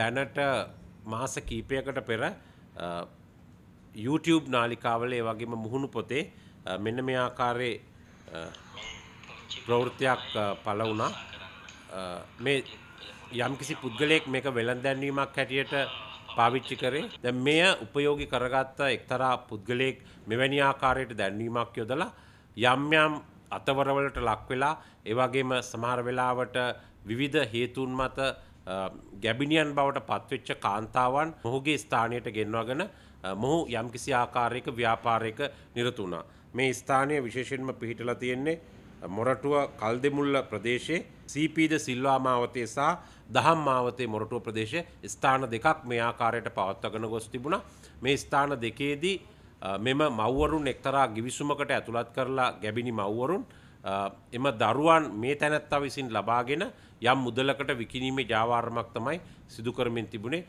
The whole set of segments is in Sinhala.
දැනට මාස කීපයකට පෙර YouTube නාලිකාවල ඒ වගේම මුහුණු පොතේ මෙන්න මේ ආකාරයේ ප්‍රවෘත්තියක් පළ වුණා මේ යම්කිසි පුද්ගලයෙක් මේක වෙළඳැන්වීමක් හැටියට පාවිච්චි කරේ දැන් මෙය උපයෝගී කරගත්ත එක්තරා පුද්ගලයෙක් මෙවැනි ආකාරයට දැන්වීමක් යොදලා යම් යම් අතවරවලට ලක් වෙලා ඒ වගේම සමහර වෙලාවට විවිධ හේතුන් මත ගැබිනියන් බවට පත්වෙච්ච කාන්තාවන් මොහුගේ ස්ථානයට ගෙන්වාගෙන මොහු යම්කිසි ආකාරයක ව්‍යාපාරයක නිරතුුණා. මේ ස්ථානය විශේෂෙන්ම පිහිටල තියෙන්නේ මොරටුව කල් දෙමුල්ල ප්‍රදේශයේ සීපීද සිල්වා මාවතය සහ දහම් මාවතේ මොරටුව ප්‍රදේශ ස්ථාන දෙකක් මේ ආකාරයට පවත්වගෙන ගොස් තිබුණා මේ ස්ථාන දෙකේදී මෙම මව්වරුන් එක්තරා ගිවිසුමකට ඇතුළත් කරලා ගැබිනි මව්වරුන් එම දරුවන් මේ තැනැත්තා විසින් ලබාගෙන යම් මුදලකට විකිනීමේ ජාවාරමක් තමයි සිදුකරමින් තිබුණේ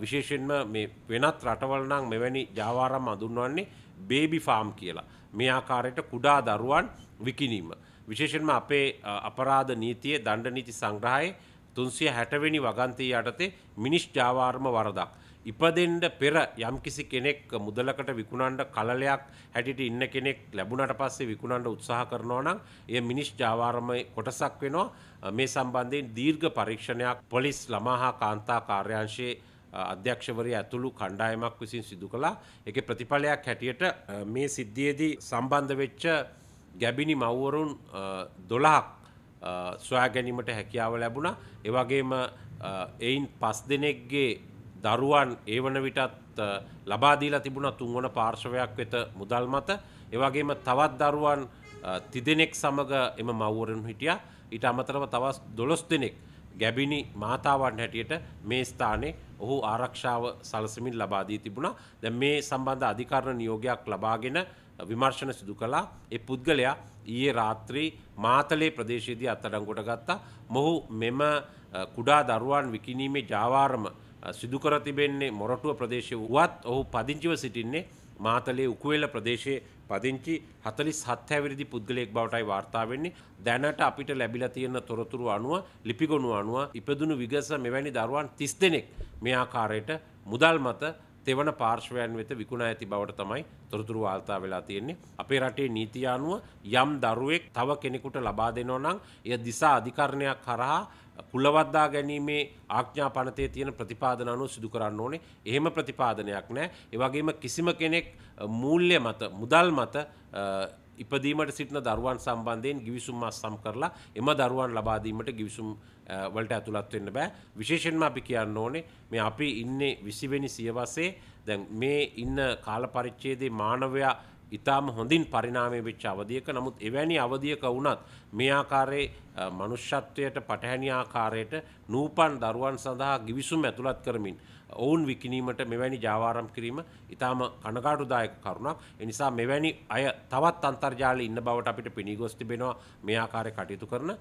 විශේෂෙන්ම මේ වෙනත් රටවල්නම් මෙවැනි ජාවාරම් අඳුන්වන්නේ බේබි ෆාම් කියලා. මේ ආකාරයට කුඩා දරුවන් විකිනීම. විශේෂෙන්ම අපේ අපරාධ නීතිය දණ්ඩ නීති සංග්‍රහයේ තුන්සිය හැටවෙනි වගන්තී යටතේ මිනිස් ජාවාර්ම වරදක්. ඉපදෙන්ට පෙර යම්කිසි කෙනෙක් මුදලකට විකුණන්ට කලලයක් හැටිට ඉන්න කෙනෙක් ලැබුණට පස්සේ විකුණන්ට උත්සාහ කරනවා නම් එය මිනිස් ජාවාරමය කොටසක් වෙනවා මේ සම්බන්ධයෙන් දීර්ඝ පරීක්ෂණයක් පොලිස් ළමහා කාන්තා කාර්යංශයේ අධ්‍යක්ෂවරය ඇතුළු කණ්ඩායමක් විසින් සිදු කළා එක ප්‍රතිඵලයක් හැටියට මේ සිද්ධියේදී සම්බන්ධ වෙච්ච ගැබිනි මව්වරුන් දොළහක් සොයා ගැනීමට හැකියාව ලැබුණා එවගේම එයින් පස් දෙනෙක්ගේ දරුවන් ඒ වන විටත් ලබාදීලා තිබුණ තුන්වන පාර්ශවයක් වෙත මුදල් මත ඒවගේම තවත් දරුවන් තිදෙනෙක් සමඟ එම මවුවරෙන් හිටිය ඉට අමතරව තවස් දොළොස් දෙනෙක් ගැබිණි මාතාවන් හැටියට මේ ස්ථානයේ ඔහු ආරක්ෂාව සලසමින් ලබාදී තිබුණා දැ මේ සම්බන්ධ අධිකරණ නියෝගයක් ලබාගෙන විමර්ශන සිදු කලා එ පුද්ගලයා ඊයේ රාත්‍රී මාතලේ ප්‍රදේශයේදී අත්තඩංගොට ගත්තා මොහු මෙම කුඩා දරුවන් විකිනීමේ ජාවාරම සිදුකර තිබෙන්නේ මොරටුව ප්‍රදේශය වුවත් ඔහු පදිංචිව සිටින්නේ මාතලේ උකුවෙල ප්‍රදේශයේ පදිංචි හතලි සත්හැවිරිදි පුද්ගලයෙක් බවටයි වාර්තාාවවෙන්නේ දැනට අපිට ලැබිල තියෙන තොරතුරු අනුව ලිපිගොුණු අනුව ඉපදුණු විගස මෙවැනි දරුවන් තිස් දෙනෙක් මේ ආකාරයට මුදල් මත තෙවන පාර්ශවයන් වෙත විකුණ ඇති බවට තමයි තොරතුරු වාර්තා වෙලා තියෙන්නේ. අපේ රටේ නීතිය අනුව යම් දරුවෙක් තව කෙනෙකුට ලබා දෙනවා නම් එය දිසා අධිකරණයක් කරහා කුලවද්දා ගැනීමේ ආඥා පනතේ තියෙන ප්‍රතිපාදන අනුව සිදු කරන්න ඕනේ. එහෙම ප්‍රතිපාදනයක් නැහැ. ඒ වගේම කිසිම කෙනෙක් මූල්‍ය මත මුදල් මත ඉපදීමට සිටින දරුවන් සම්බන්ධයෙන් ගිවිසුම් අස්සම් කරලා එම දරුවන් ලබාදීමට ගිවිසුම් වලට ඇතුළත් වෙන්න බෑ විශේෂයෙන්ම අපි කියන්න ඕනේ මේ අපි ඉන්නේ 20 වෙනි සියවසේ දැන් මේ ඉන්න කාල පරිච්ඡේදයේ මානවයා ඉතාම හොඳින් පරිනාමය වෙච්ච අවධියක නමුත් එවැනි අවධියක වුණත් මේ ආකාරයේ මනුෂ්‍යත්වයට පටහැනි ආකාරයට නූපන් දරුවන් සඳහා ගිවිසුම් ඇතුළත් කරමින් ඔවුන් විකිනීමට මෙවැනි ජාවාරම් කිරීම ඉතාම කනගාටුදායක කරුණක් එනිසා මෙවැනි අය තවත් අන්තර්ජාලය ඉන්න බවට අපිට පිණිගොස් තිබෙනවා මේ ආකාරය කටයුතු කරන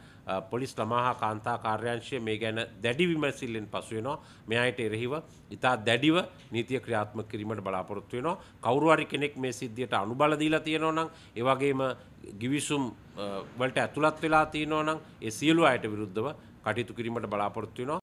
පොලිස් ළමාහා කාන්තා කාර්යංශය මේ ගැන දැඩි විමසිල්ලෙන් පසුවෙනවා මේ අයට එරෙහිව ඉතා දැඩිව නීතිය ක්‍රියාත්මක කිරීමට බලාපොරොත්තු වෙනවා කවුරු හරි කෙනෙක් මේ සිද්ධියට අනුබ බලදීලා තියෙනවනම් ඒවගේම ගිවිසුම් වලට ඇතුළත් වෙලා තියෙනවනම් ඒ සියලු අයට විරුද්ධව කටයුතු කිරීමට බලාපොරොත්තු වෙනවා